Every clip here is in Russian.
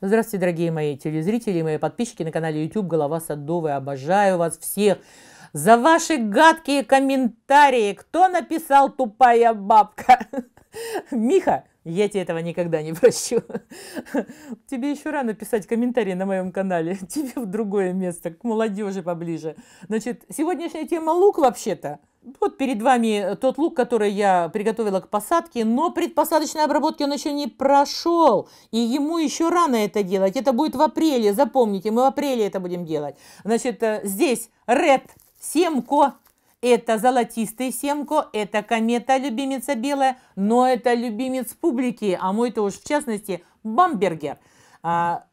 Здравствуйте, дорогие мои телезрители мои подписчики на канале YouTube «Голова Садовая». Обожаю вас всех за ваши гадкие комментарии. Кто написал «Тупая бабка»? Миха, я тебе этого никогда не прощу. Тебе еще рано писать комментарии на моем канале. Тебе в другое место, к молодежи поближе. Значит, сегодняшняя тема лук вообще-то. Вот перед вами э, тот лук, который я приготовила к посадке, но предпосадочной обработки он еще не прошел, и ему еще рано это делать. Это будет в апреле, запомните, мы в апреле это будем делать. Значит, э, здесь Red семко, это золотистый семко, это комета, любимица белая, но это любимец публики, а мой-то уж в частности бамбергер. А,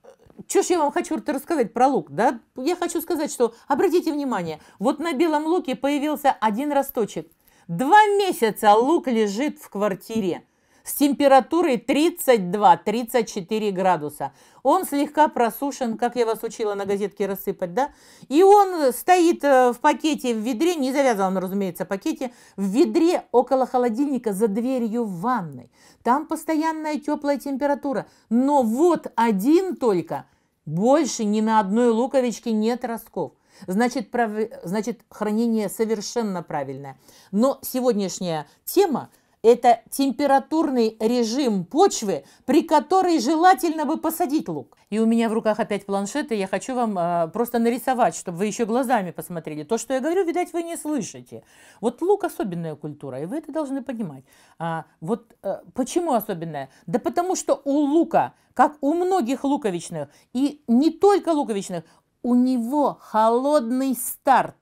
что ж я вам хочу рассказать про лук, да? Я хочу сказать, что, обратите внимание, вот на белом луке появился один росточек. Два месяца лук лежит в квартире с температурой 32-34 градуса. Он слегка просушен, как я вас учила на газетке рассыпать, да? И он стоит э, в пакете, в ведре, не завязан, он, разумеется, в пакете, в ведре около холодильника за дверью в ванной. Там постоянная теплая температура. Но вот один только, больше ни на одной луковичке нет ростков. Значит, прав... Значит, хранение совершенно правильное. Но сегодняшняя тема – это температурный режим почвы, при которой желательно бы посадить лук. И у меня в руках опять планшет, и я хочу вам э, просто нарисовать, чтобы вы еще глазами посмотрели. То, что я говорю, видать, вы не слышите. Вот лук особенная культура, и вы это должны понимать. А, вот э, почему особенная? Да потому что у лука, как у многих луковичных, и не только луковичных, у него холодный старт.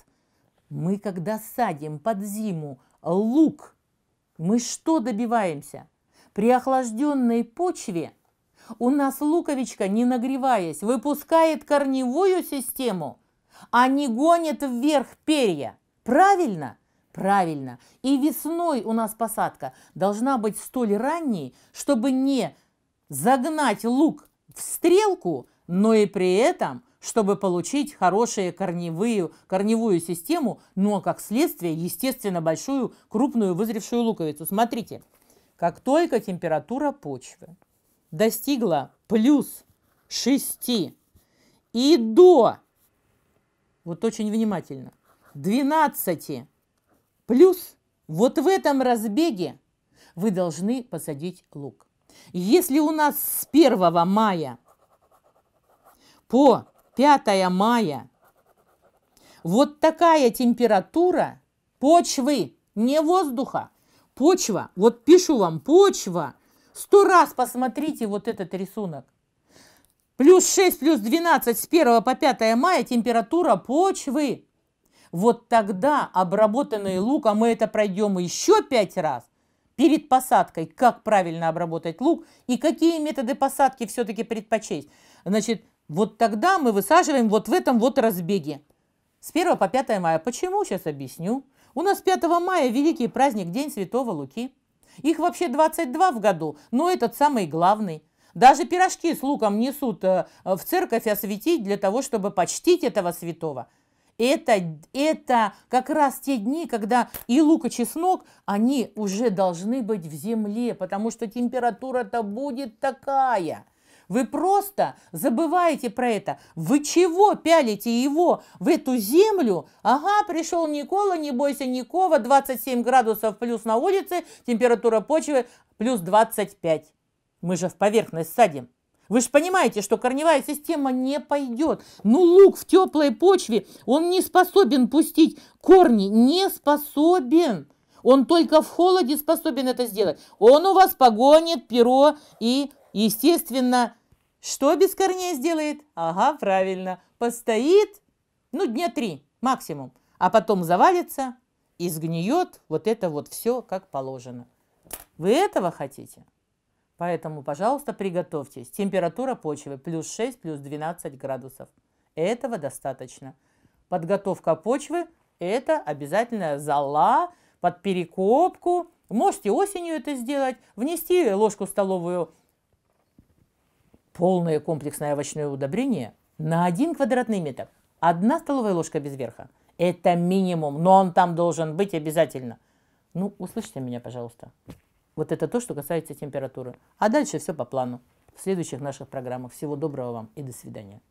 Мы, когда садим под зиму лук – мы что добиваемся? При охлажденной почве у нас луковичка, не нагреваясь, выпускает корневую систему, а не гонит вверх перья. Правильно? Правильно. И весной у нас посадка должна быть столь ранней, чтобы не загнать лук в стрелку, но и при этом – чтобы получить хорошую корневую, корневую систему, но как следствие, естественно, большую крупную вызревшую луковицу. Смотрите, как только температура почвы достигла плюс 6 и до, вот очень внимательно, 12 плюс, вот в этом разбеге вы должны посадить лук. Если у нас с 1 мая по 5 мая. Вот такая температура почвы, не воздуха. Почва, вот пишу вам, почва. Сто раз посмотрите вот этот рисунок. Плюс 6, плюс 12 с 1 по 5 мая температура почвы. Вот тогда обработанный лук, а мы это пройдем еще 5 раз, перед посадкой, как правильно обработать лук и какие методы посадки все-таки предпочесть. Значит, вот тогда мы высаживаем вот в этом вот разбеге. С 1 по 5 мая. Почему? Сейчас объясню. У нас 5 мая великий праздник День Святого Луки. Их вообще 22 в году, но этот самый главный. Даже пирожки с луком несут э, в церковь осветить для того, чтобы почтить этого святого. Это, это как раз те дни, когда и лук, и чеснок, они уже должны быть в земле, потому что температура-то будет такая – вы просто забываете про это. Вы чего пялите его в эту землю? Ага, пришел Никола, не бойся Никова, 27 градусов плюс на улице, температура почвы плюс 25. Мы же в поверхность садим. Вы же понимаете, что корневая система не пойдет. Ну, лук в теплой почве, он не способен пустить корни, не способен. Он только в холоде способен это сделать. Он у вас погонит перо и Естественно, что без корней сделает? Ага, правильно, постоит, ну, дня три максимум, а потом завалится и сгниет вот это вот все как положено. Вы этого хотите? Поэтому, пожалуйста, приготовьтесь. Температура почвы плюс 6, плюс 12 градусов. Этого достаточно. Подготовка почвы – это обязательная зала под перекопку. Можете осенью это сделать, внести ложку столовую полное комплексное овощное удобрение на один квадратный метр. Одна столовая ложка без верха. Это минимум, но он там должен быть обязательно. Ну, услышите меня, пожалуйста. Вот это то, что касается температуры. А дальше все по плану. В следующих наших программах. Всего доброго вам и до свидания.